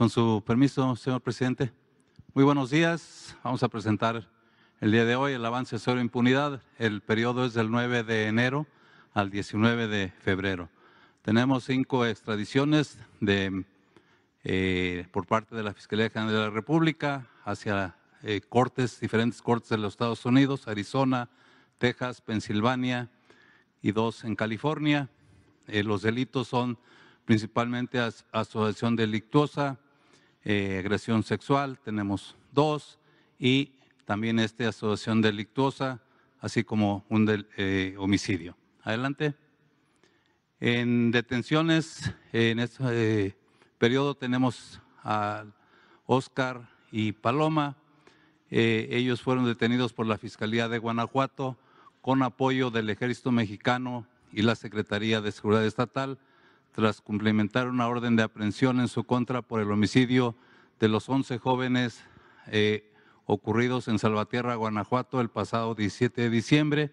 Con su permiso, señor presidente. Muy buenos días. Vamos a presentar el día de hoy el avance cero impunidad. El periodo es del 9 de enero al 19 de febrero. Tenemos cinco extradiciones de, eh, por parte de la Fiscalía General de la República hacia eh, cortes, diferentes cortes de los Estados Unidos, Arizona, Texas, Pensilvania y dos en California. Eh, los delitos son principalmente asociación delictuosa, eh, agresión sexual, tenemos dos, y también esta asociación delictuosa, así como un eh, homicidio. Adelante. En detenciones, en este eh, periodo tenemos a Oscar y Paloma. ellos fueron detenidos por la Fiscalía de Guanajuato con apoyo del Ejército Mexicano y la Secretaría de Seguridad Estatal tras cumplimentar una orden de aprehensión en su contra por el homicidio de los 11 jóvenes eh, ocurridos en Salvatierra, Guanajuato, el pasado 17 de diciembre.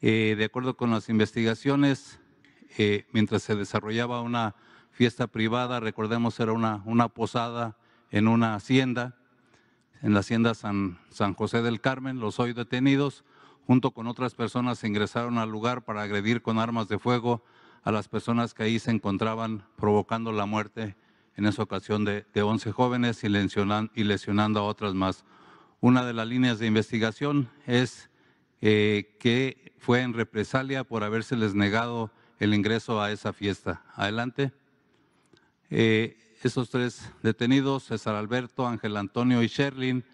Eh, de acuerdo con las investigaciones, eh, mientras se desarrollaba una fiesta privada, recordemos era una, una posada en una hacienda, en la hacienda San, San José del Carmen, los hoy detenidos, junto con otras personas, ingresaron al lugar para agredir con armas de fuego a las personas que ahí se encontraban provocando la muerte en esa ocasión de, de 11 jóvenes y lesionando, a otras más. Una de las líneas de investigación es eh, que fue en represalia por habérseles negado el ingreso a esa fiesta. Adelante. Eh, esos tres detenidos, César Alberto, Ángel Antonio y Sherlin,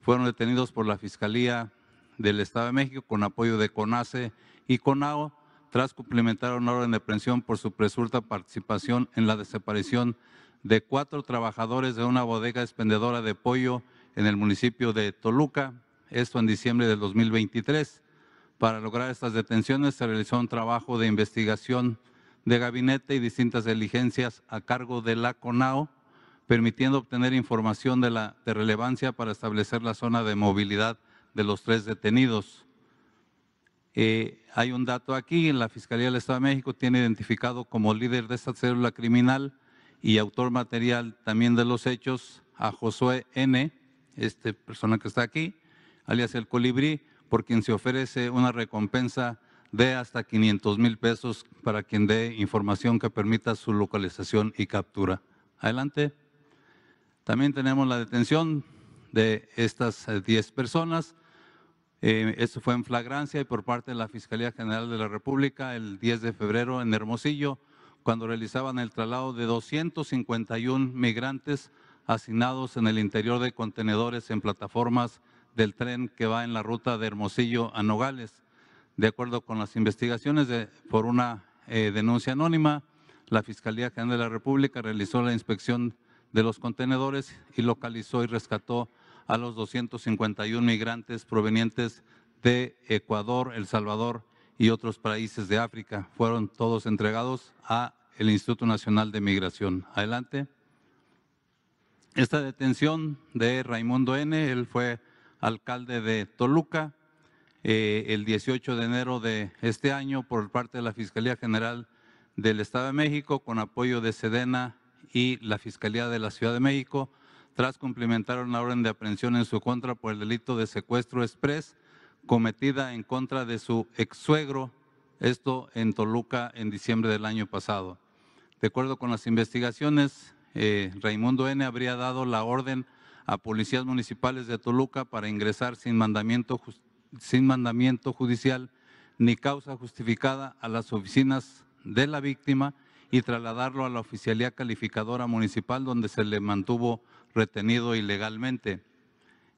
fueron detenidos por la Fiscalía del Estado de México con apoyo de CONACE y CONAO tras cumplimentar una orden de aprehensión por su presunta participación en la desaparición de cuatro trabajadores de una bodega expendedora de pollo en el municipio de Toluca, esto en diciembre del 2023. Para lograr estas detenciones se realizó un trabajo de investigación de gabinete y distintas diligencias a cargo de la CONAO, permitiendo obtener información de relevancia para establecer la zona de movilidad de los tres detenidos. Eh, hay un dato aquí, en la Fiscalía del Estado de México tiene identificado como líder de esta célula criminal y autor material también de los hechos a Josué N., esta persona que está aquí, alias el colibrí, por quien se ofrece una recompensa de hasta 500 mil pesos para quien dé información que permita su localización y captura. Adelante. También tenemos la detención de estas 10 eh, personas eh, esto fue en flagrancia y por parte de la Fiscalía General de la República el 10 de febrero en Hermosillo, cuando realizaban el traslado de 251 migrantes asignados en el interior de contenedores en plataformas del tren que va en la ruta de Hermosillo a Nogales. De acuerdo con las investigaciones de, por una eh, denuncia anónima, la Fiscalía General de la República realizó la inspección de los contenedores y localizó y rescató a los 251 migrantes provenientes de Ecuador, El Salvador y otros países de África. Fueron todos entregados a el Instituto Nacional de Migración. Adelante. Esta detención de Raimundo N., él fue alcalde de Toluca eh, el 18 de enero de este año por parte de la Fiscalía General del Estado de México con apoyo de Sedena y la Fiscalía de la Ciudad de México tras cumplimentar una orden de aprehensión en su contra por el delito de secuestro exprés cometida en contra de su ex-suegro, esto en Toluca en diciembre del año pasado. De acuerdo con las investigaciones, eh, Raimundo N. habría dado la orden a policías municipales de Toluca para ingresar sin mandamiento, sin mandamiento judicial ni causa justificada a las oficinas de la víctima y trasladarlo a la oficialía calificadora municipal donde se le mantuvo retenido ilegalmente.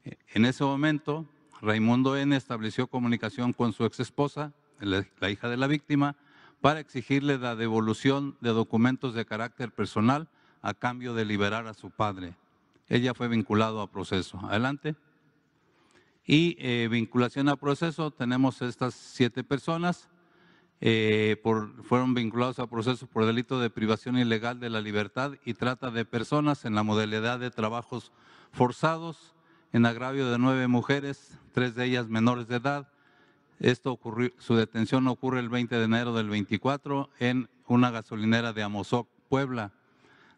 E, en ese momento, Raimundo N. estableció comunicación con su exesposa, la hija de la víctima, para exigirle la devolución de documentos de carácter personal a cambio de liberar a su padre. Ella fue vinculado a proceso. Adelante. Y eh, vinculación a proceso, tenemos estas siete personas. Eh, fueron vinculados a procesos por delito de privación ilegal de la libertad y trata de personas en la modalidad de trabajos forzados en agravio de nueve mujeres, tres de ellas menores de edad. Esto ocurrió, su detención ocurre el 20 de enero del 24 en una gasolinera de Amozoc, Puebla.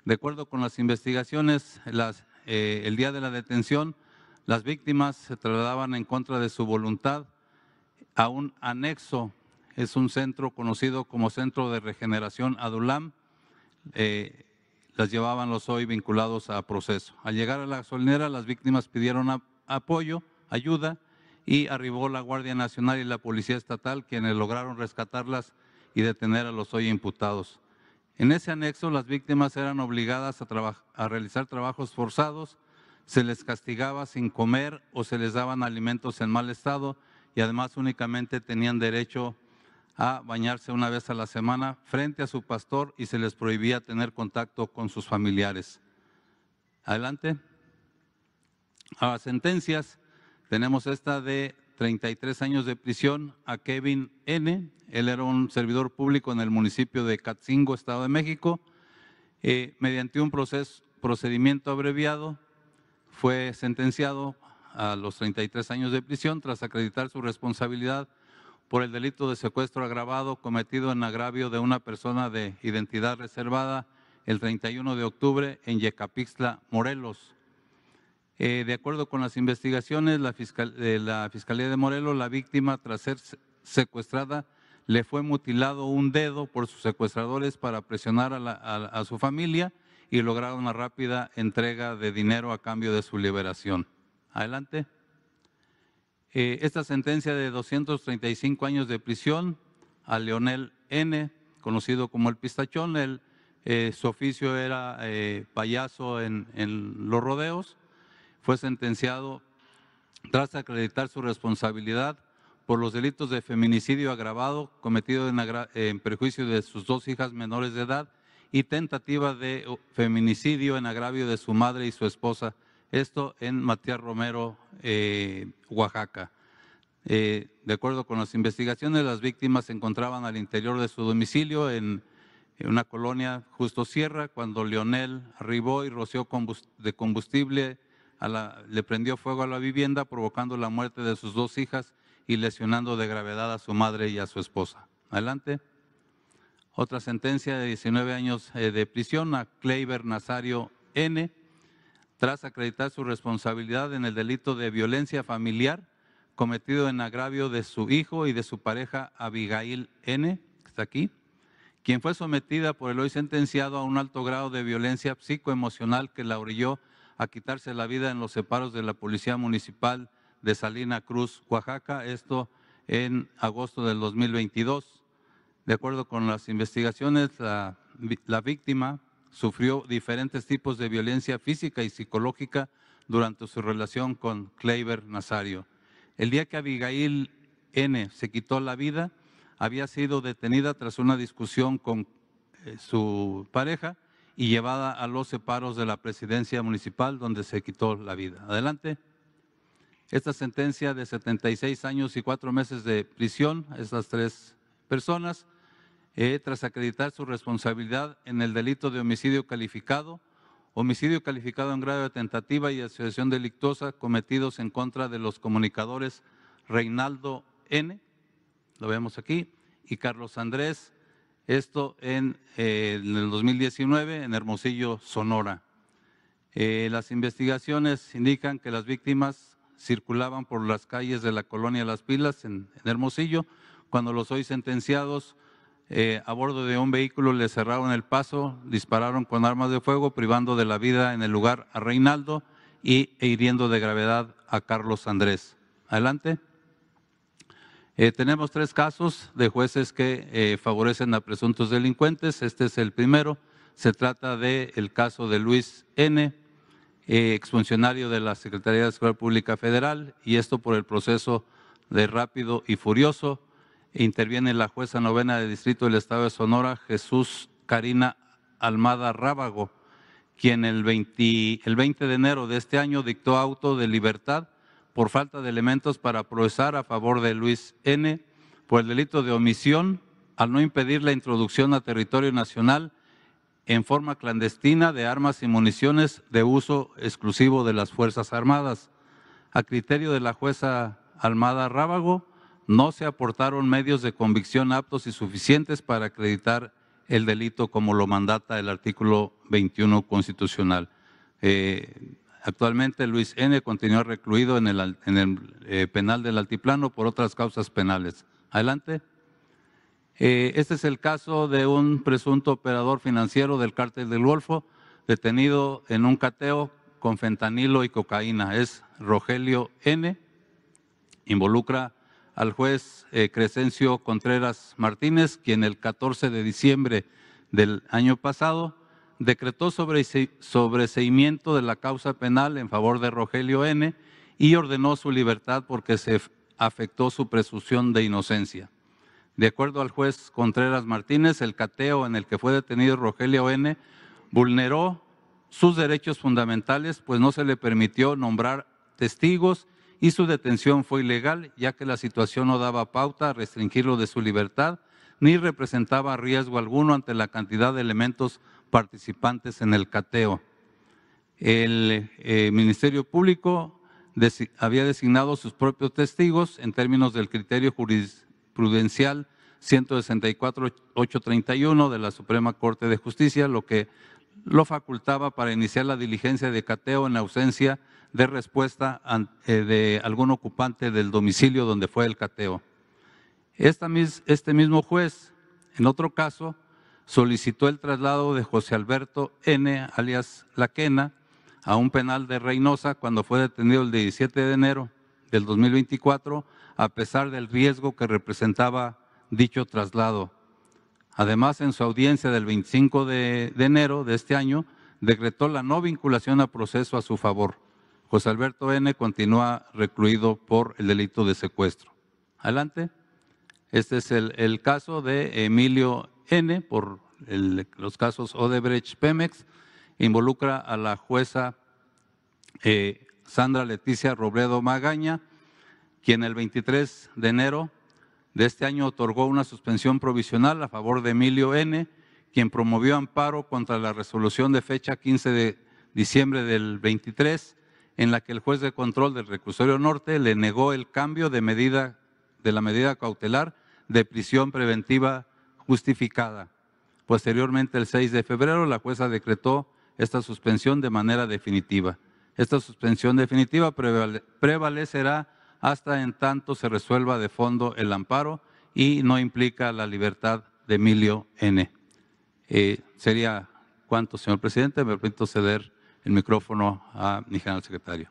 De acuerdo con las investigaciones, eh, el día de la detención, las víctimas se trasladaban en contra de su voluntad a un anexo es un centro conocido como Centro de Regeneración Adulam. Eh, las llevaban los hoy vinculados a proceso. Al llegar a la gasolinera, las víctimas pidieron apoyo, ayuda, y arribó la Guardia Nacional y la Policía Estatal, quienes lograron rescatarlas y detener a los hoy imputados. En ese anexo, las víctimas eran obligadas a, realizar trabajos forzados, se les castigaba sin comer o se les daban alimentos en mal estado y además únicamente tenían derecho a a bañarse una vez a la semana frente a su pastor y se les prohibía tener contacto con sus familiares. Adelante. A las sentencias tenemos esta de 33 años de prisión a Kevin N. Él era un servidor público en el municipio de Catzingo, Estado de México. Eh, mediante un proceso, procedimiento abreviado, fue sentenciado a los 33 años de prisión tras acreditar su responsabilidad por el delito de secuestro agravado cometido en agravio de una persona de identidad reservada el 31 de octubre en Yecapixtla, Morelos. Eh, de acuerdo con las investigaciones, la, eh, la Fiscalía de Morelos, la víctima, tras ser secuestrada, le fue mutilado un dedo por sus secuestradores para presionar a su familia y lograr una rápida entrega de dinero a cambio de su liberación. Adelante. Eh, esta sentencia de 235 años de prisión a Leonel N., conocido como el Pistachón. Eh, su oficio era eh, payaso en, los rodeos. Fue sentenciado tras acreditar su responsabilidad por los delitos de feminicidio agravado cometido en, perjuicio de sus dos hijas menores de edad y tentativa de feminicidio en agravio de su madre y su esposa esto en Matías Romero, eh, Oaxaca. Eh, de acuerdo con las investigaciones, las víctimas se encontraban al interior de su domicilio en, una colonia justo Sierra cuando Leonel arribó y roció de combustible, a la, le prendió fuego a la vivienda provocando la muerte de sus dos hijas y lesionando de gravedad a su madre y a su esposa. Adelante. Otra sentencia de 19 años eh, de prisión a Kleiber Nazario N tras acreditar su responsabilidad en el delito de violencia familiar cometido en agravio de su hijo y de su pareja Abigail N., que está aquí, quien fue sometida por el hoy sentenciado a un alto grado de violencia psicoemocional que la orilló a quitarse la vida en los separos de la Policía Municipal de Salina Cruz, Oaxaca, esto en agosto del 2022. De acuerdo con las investigaciones, la, la víctima Sufrió diferentes tipos de violencia física y psicológica durante su relación con Kleiber Nazario. El día que Abigail N se quitó la vida, había sido detenida tras una discusión con eh, su pareja y llevada a los separos de la presidencia municipal donde se quitó la vida. Adelante. Esta sentencia de 76 años y cuatro meses de prisión, estas tres personas, eh, tras acreditar su responsabilidad en el delito de homicidio calificado, homicidio calificado en grado de tentativa y asociación delictuosa cometidos en contra de los comunicadores Reinaldo N., lo vemos aquí, y Carlos Andrés, esto en, eh, el 2019 en Hermosillo, Sonora. Eh, las investigaciones indican que las víctimas circulaban por las calles de la colonia Las Pilas en Hermosillo cuando los hoy sentenciados eh, a bordo de un vehículo le cerraron el paso, dispararon con armas de fuego, privando de la vida en el lugar a Reinaldo y e hiriendo de gravedad a Carlos Andrés. Adelante. Eh, tenemos tres casos de jueces que eh, favorecen a presuntos delincuentes. Este es el primero. Se trata del caso de Luis N., exfuncionario de la Secretaría de Seguridad Pública Federal, y esto por el proceso de rápido y furioso Interviene la jueza novena de distrito del Estado de Sonora, Jesús Karina Almada Rábago, quien el 20, el 20 de enero de este año dictó auto de libertad por falta de elementos para procesar a favor de Luis N. por el delito de omisión al no impedir la introducción a territorio nacional en forma clandestina de armas y municiones de uso exclusivo de las Fuerzas Armadas. A criterio de la jueza Almada Rábago, no se aportaron medios de convicción aptos y suficientes para acreditar el delito como lo mandata el artículo 21 constitucional. Eh, actualmente Luis N. continúa recluido en el, en el eh, penal del Altiplano por otras causas penales. Adelante. Eh, este es el caso de un presunto operador financiero del cártel del Golfo detenido en un cateo con fentanilo y cocaína. Es Rogelio N. Involucra al juez eh, Crescencio Contreras Martínez, quien el 14 de diciembre del año pasado decretó sobre sobreseimiento de la causa penal en favor de Rogelio N. y ordenó su libertad porque se afectó su presunción de inocencia. De acuerdo al juez Contreras Martínez, el cateo en el que fue detenido Rogelio N. vulneró sus derechos fundamentales, pues no se le permitió nombrar testigos y su detención fue ilegal ya que la situación no daba pauta a restringirlo de su libertad ni representaba riesgo alguno ante la cantidad de elementos participantes en el cateo. El eh, Ministerio Público había designado sus propios testigos en términos del criterio jurisprudencial 164 de la Suprema Corte de Justicia, lo que lo facultaba para iniciar la diligencia de cateo en ausencia de respuesta eh, de algún ocupante del domicilio donde fue el cateo. este mismo juez, en otro caso, solicitó el traslado de José Alberto N., alias Laquena, a un penal de Reynosa cuando fue detenido el 17 de enero del 2024, a pesar del riesgo que representaba dicho traslado. Además, en su audiencia del 25 de, de enero de este año, decretó la no vinculación a proceso a su favor. José Alberto N. continúa recluido por el delito de secuestro. Adelante. Este es el, caso de Emilio N. por los casos Odebrecht-Pemex. Involucra a la jueza eh, Sandra Leticia Robledo Magaña, quien el 23 de enero de este año otorgó una suspensión provisional a favor de Emilio N., quien promovió amparo contra la resolución de fecha 15 de diciembre del 23 en la que el juez de control del reclusorio norte le negó el cambio de medida de la medida cautelar de prisión preventiva justificada. Posteriormente, el 6 de febrero, la jueza decretó esta suspensión de manera definitiva. Esta suspensión definitiva prevalecerá hasta en tanto se resuelva de fondo el amparo y no implica la libertad de Emilio N. Eh, sería cuánto, señor presidente. Me permito ceder el micrófono a mi general secretario.